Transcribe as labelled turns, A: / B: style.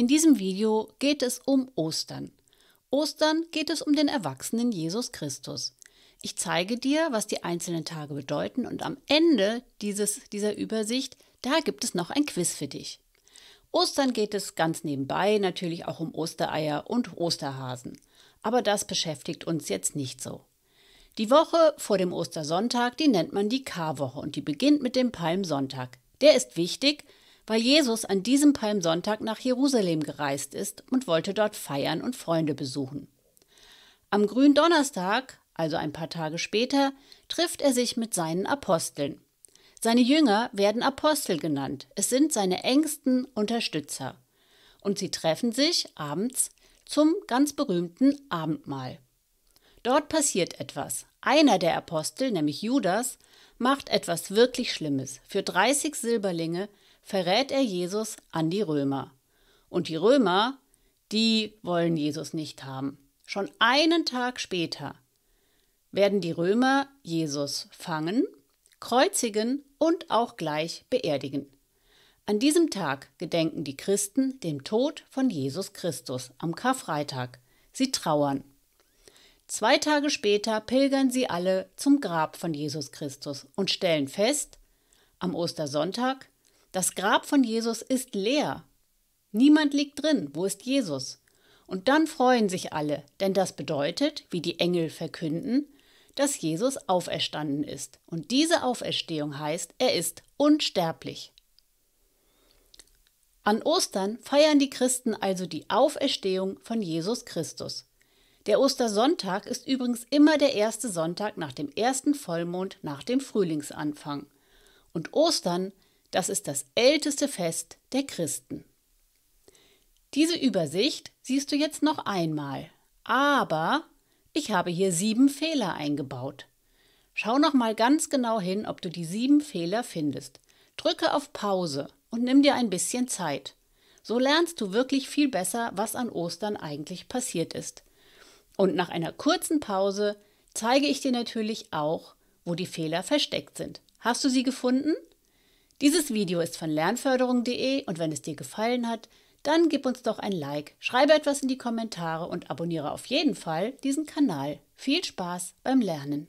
A: In diesem Video geht es um Ostern. Ostern geht es um den erwachsenen Jesus Christus. Ich zeige dir, was die einzelnen Tage bedeuten und am Ende dieses, dieser Übersicht, da gibt es noch ein Quiz für dich. Ostern geht es ganz nebenbei natürlich auch um Ostereier und Osterhasen. Aber das beschäftigt uns jetzt nicht so. Die Woche vor dem Ostersonntag, die nennt man die Karwoche und die beginnt mit dem Palmsonntag. Der ist wichtig, weil Jesus an diesem Palmsonntag nach Jerusalem gereist ist und wollte dort feiern und Freunde besuchen. Am Gründonnerstag, also ein paar Tage später, trifft er sich mit seinen Aposteln. Seine Jünger werden Apostel genannt, es sind seine engsten Unterstützer. Und sie treffen sich abends zum ganz berühmten Abendmahl. Dort passiert etwas. Einer der Apostel, nämlich Judas, macht etwas wirklich Schlimmes. Für 30 Silberlinge verrät er Jesus an die Römer. Und die Römer, die wollen Jesus nicht haben. Schon einen Tag später werden die Römer Jesus fangen, kreuzigen und auch gleich beerdigen. An diesem Tag gedenken die Christen dem Tod von Jesus Christus am Karfreitag. Sie trauern. Zwei Tage später pilgern sie alle zum Grab von Jesus Christus und stellen fest, am Ostersonntag das Grab von Jesus ist leer. Niemand liegt drin. Wo ist Jesus? Und dann freuen sich alle, denn das bedeutet, wie die Engel verkünden, dass Jesus auferstanden ist. Und diese Auferstehung heißt, er ist unsterblich. An Ostern feiern die Christen also die Auferstehung von Jesus Christus. Der Ostersonntag ist übrigens immer der erste Sonntag nach dem ersten Vollmond nach dem Frühlingsanfang. Und Ostern das ist das älteste Fest der Christen. Diese Übersicht siehst du jetzt noch einmal, aber ich habe hier sieben Fehler eingebaut. Schau noch mal ganz genau hin, ob du die sieben Fehler findest. Drücke auf Pause und nimm dir ein bisschen Zeit. So lernst du wirklich viel besser, was an Ostern eigentlich passiert ist. Und nach einer kurzen Pause zeige ich dir natürlich auch, wo die Fehler versteckt sind. Hast du sie gefunden? Dieses Video ist von lernförderung.de und wenn es dir gefallen hat, dann gib uns doch ein Like, schreibe etwas in die Kommentare und abonniere auf jeden Fall diesen Kanal. Viel Spaß beim Lernen!